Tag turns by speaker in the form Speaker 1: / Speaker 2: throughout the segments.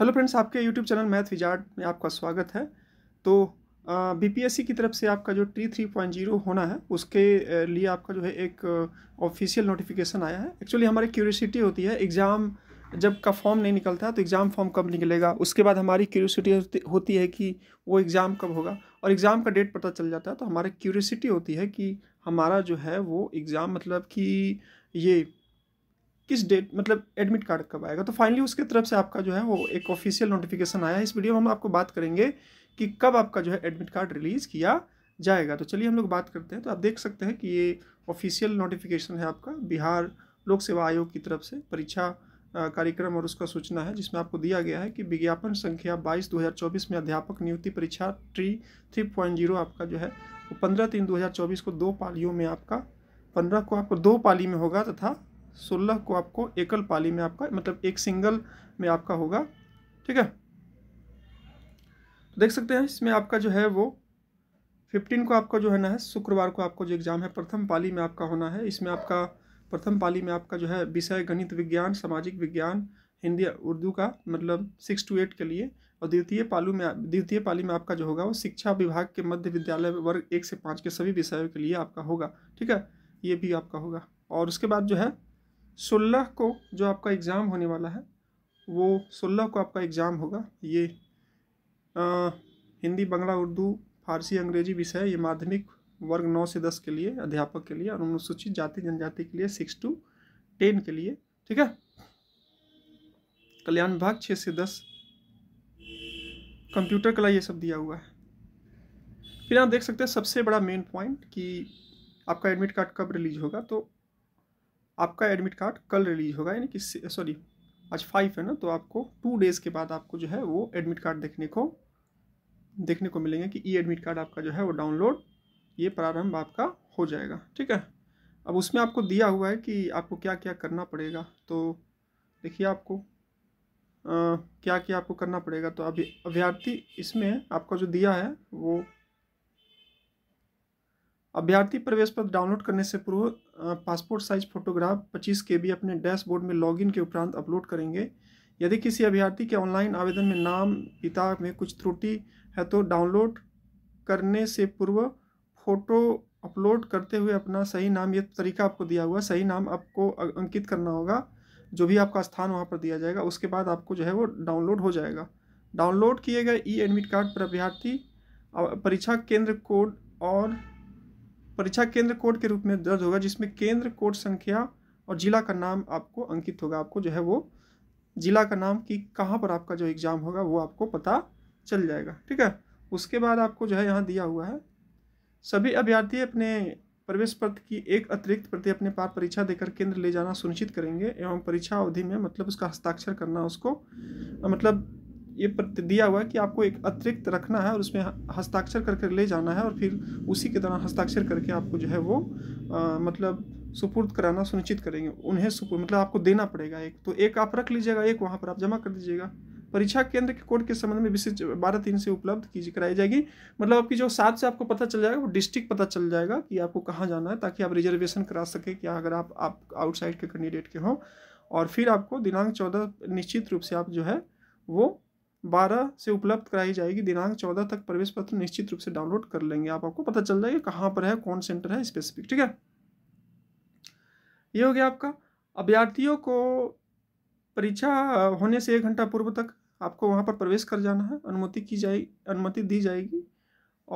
Speaker 1: hello friends आपके YouTube channel Math Wizard में आपका स्वागत है तो बीपीएससी की तरफ से आपका जो टी थ्री पॉइंट जीरो होना है उसके लिए आपका जो है एक ऑफिशियल नोटिफिकेशन आया है एक्चुअली हमारी क्यूरियोसिटी होती है एग्ज़ाम जब का फॉर्म नहीं निकलता है तो एग्ज़ाम फॉर्म कब निकलेगा उसके बाद हमारी क्यूरियोसिटी होती है कि वो एग्ज़ाम कब होगा और एग्ज़ाम का डेट पता चल जाता है तो हमारी क्यूरियोसिटी होती है कि हमारा जो है वो एग्ज़ाम मतलब कि ये किस डेट मतलब एडमिट कार्ड कब आएगा तो फाइनली उसके तरफ से आपका जो है वो एक ऑफिशियल नोटिफिकेशन आया है इस वीडियो में हम आपको बात करेंगे कि कब आपका जो है एडमिट कार्ड रिलीज़ किया जाएगा तो चलिए हम लोग बात करते हैं तो आप देख सकते हैं कि ये ऑफिशियल नोटिफिकेशन है आपका बिहार लोक सेवा आयोग की तरफ से परीक्षा कार्यक्रम और उसका सूचना है जिसमें आपको दिया गया है कि विज्ञापन संख्या 22 2024 में अध्यापक नियुक्ति परीक्षा ट्री थ्री पॉइंट जीरो आपका जो है वो पंद्रह तीन 2024 को दो पालियों में आपका पंद्रह को आपको दो पाली में होगा तथा सोलह को आपको एकल पाली में आपका मतलब एक सिंगल में आपका होगा ठीक है तो देख सकते हैं इसमें आपका जो है वो फिफ्टीन को आपका जो है ना है शुक्रवार को आपको जो एग्ज़ाम है प्रथम पाली में आपका होना है इसमें आपका प्रथम पाली में आपका जो है विषय गणित विज्ञान सामाजिक विज्ञान हिंदी उर्दू का मतलब सिक्स टू एट के लिए और द्वितीय पालू में द्वितीय पाली में आपका जो होगा वो शिक्षा विभाग के मध्य विद्यालय वर्ग एक से पाँच के सभी विषयों के लिए आपका होगा ठीक है ये भी आपका होगा और उसके बाद जो है सोलह को जो आपका एग्ज़ाम होने वाला है वो सोलह को आपका एग्ज़ाम होगा ये आ, हिंदी बंगला उर्दू फारसी अंग्रेजी विषय ये माध्यमिक वर्ग नौ से दस के लिए अध्यापक के लिए और अनुसूचित जाति जनजाति के लिए सिक्स टू टेन के लिए ठीक है कल्याण विभाग छः से दस कंप्यूटर कला ये सब दिया हुआ है फिर आप देख सकते हैं सबसे बड़ा मेन पॉइंट कि आपका एडमिट कार्ड कब रिलीज होगा तो आपका एडमिट कार्ड कल रिलीज होगा यानी कि सॉरी आज फाइव है ना तो आपको टू डेज़ के बाद आपको जो है वो एडमिट कार्ड देखने को देखने को मिलेंगे कि ई एडमिट कार्ड आपका जो है वो डाउनलोड ये प्रारंभ आपका हो जाएगा ठीक है अब उसमें आपको दिया हुआ है कि आपको क्या क्या करना पड़ेगा तो देखिए आपको आ, क्या क्या आपको करना पड़ेगा तो अभी अभ्यर्थी इसमें आपका जो दिया है वो अभ्यर्थी प्रवेश पत्र डाउनलोड करने से पूर्व पासपोर्ट साइज फोटोग्राफ 25 के बी अपने डैशबोर्ड में लॉगिन के उपरांत अपलोड करेंगे यदि किसी अभ्यर्थी के ऑनलाइन आवेदन में नाम पिता में कुछ त्रुटि है तो डाउनलोड करने से पूर्व फोटो अपलोड करते हुए अपना सही नाम ये तरीका आपको दिया हुआ सही नाम आपको अंकित करना होगा जो भी आपका स्थान वहाँ पर दिया जाएगा उसके बाद आपको जो है वो डाउनलोड हो जाएगा डाउनलोड किए गए ई एडमिट कार्ड पर अभ्यर्थी परीक्षा केंद्र कोड और परीक्षा केंद्र कोड के रूप में दर्ज होगा जिसमें केंद्र कोड संख्या और जिला का नाम आपको अंकित होगा आपको जो है वो जिला का नाम कि कहाँ पर आपका जो एग्ज़ाम होगा वो आपको पता चल जाएगा ठीक है उसके बाद आपको जो है यहाँ दिया हुआ है सभी अभ्यर्थी अपने प्रवेश पत्र की एक अतिरिक्त प्रति अपने पार परीक्षा देकर केंद्र ले जाना सुनिश्चित करेंगे एवं परीक्षा अवधि में मतलब उसका हस्ताक्षर करना उसको मतलब ये दिया हुआ है कि आपको एक अतिरिक्त रखना है और उसमें हस्ताक्षर करके ले जाना है और फिर उसी के दौरान हस्ताक्षर करके आपको जो है वो आ, मतलब सुपुर्द कराना सुनिश्चित करेंगे उन्हें सुपुर्द मतलब आपको देना पड़ेगा एक तो एक आप रख लीजिएगा एक वहाँ पर आप जमा कर दीजिएगा परीक्षा केंद्र के कोड के संबंध में विशेष बारह तीन से उपलब्ध कीजिए कराई जाएगी मतलब आपकी जो सात से आपको पता चल जाएगा वो डिस्ट्रिक्ट पता चल जाएगा कि आपको कहाँ जाना है ताकि आप रिजर्वेशन करा सके क्या अगर आप आप आउटसाइड के कैंडिडेट के हों और फिर आपको दिनांक चौदह निश्चित रूप से आप जो है वो बारह से उपलब्ध कराई जाएगी दिनांक चौदह तक प्रवेश पत्र निश्चित रूप से डाउनलोड कर लेंगे आप आपको पता चल जाएगा कहाँ पर है कौन सेंटर है स्पेसिफिक ठीक है ये हो गया आपका अभ्यर्थियों को परीक्षा होने से एक घंटा पूर्व तक आपको वहाँ पर प्रवेश कर जाना है अनुमति की जाए अनुमति दी जाएगी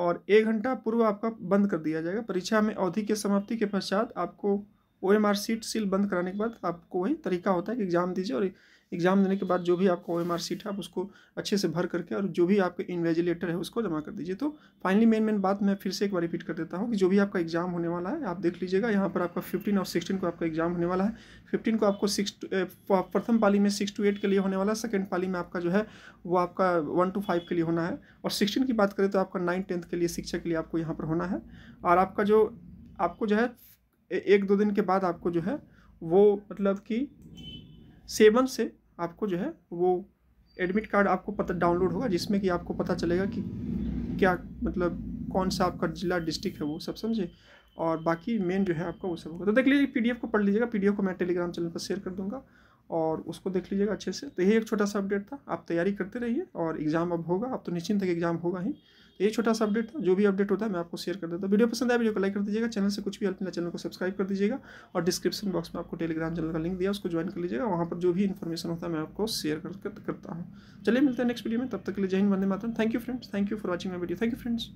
Speaker 1: और एक घंटा पूर्व आपका बंद कर दिया जाएगा परीक्षा में अवधि के समाप्ति के पश्चात आपको O M R sheet seal बंद कराने के बाद आपको वही तरीका होता है कि एग्ज़ाम दीजिए और एग्ज़ाम देने के बाद जो भी आपका ओ एम आर सीट है आप उसको अच्छे से भर करके और जो भी आपके इन्वेजिलेटर है उसको जमा कर दीजिए तो फाइनली मेन मेन बात मैं फिर से एक बार रिपीट कर देता हूँ कि जो भी आपका एग्ज़ाम होने वाला है आप देख लीजिएगा यहाँ पर आपका फिफ्टीन और सिक्सटीन को आपका एग्ज़ाम होने वाला है फिफ्टीन को आपको सिक्स eh, प्रथम पाली में सिक्स टू एट के लिए होने वाला है सेकेंड पाली में आपका जो है वो आपका वन टू फाइव के लिए होना है और सिक्सटीन की बात करें तो आपका नाइन टेंथ के लिए शिक्षा के लिए आपको यहाँ पर होना है और आपका जो आपको जो है एक दो दिन के बाद आपको जो है वो मतलब कि सेवन से आपको जो है वो एडमिट कार्ड आपको पता डाउनलोड होगा जिसमें कि आपको पता चलेगा कि क्या मतलब कौन सा आपका जिला डिस्ट्रिक्ट है वो सब समझे और बाकी मेन जो है आपका वो सब होगा तो देख लीजिए पीडीएफ को पढ़ लीजिएगा पीडीएफ को मैं टेलीग्राम चैनल पर शेयर कर दूंगा और उसको देख लीजिएगा अच्छे से तो यही एक छोटा सा अपडेट था आप तैयारी करते रहिए और एग्ज़ाम अब होगा अब तो निश्चिंत है एग्ज़ाम होगा ही तो ये छोटा सा अपडेट जो भी अपडेट होता है मैं आपको शेयर कर देता हूँ वीडियो पसंद आया वीडियो को लाइक कर दीजिएगा चैनल से कुछ भी हेल्प मिला चैनल को सब्सक्राइब कर दीजिएगा और डिस्क्रिप्शन बॉक्स में आपको टेलीग्राम चैनल का लिंक दिया उसको ज्वाइन कर लीजिएगा वहाँ पर जो भी इन्फॉर्मेशन होता है मैं आपको शेयर करता हूँ चलिए मिलते हैं नेक्स्ट वीडियो में तब तक के लिए जय हिंद वंदे मातरम thank you friends thank you for watching my video thank you friends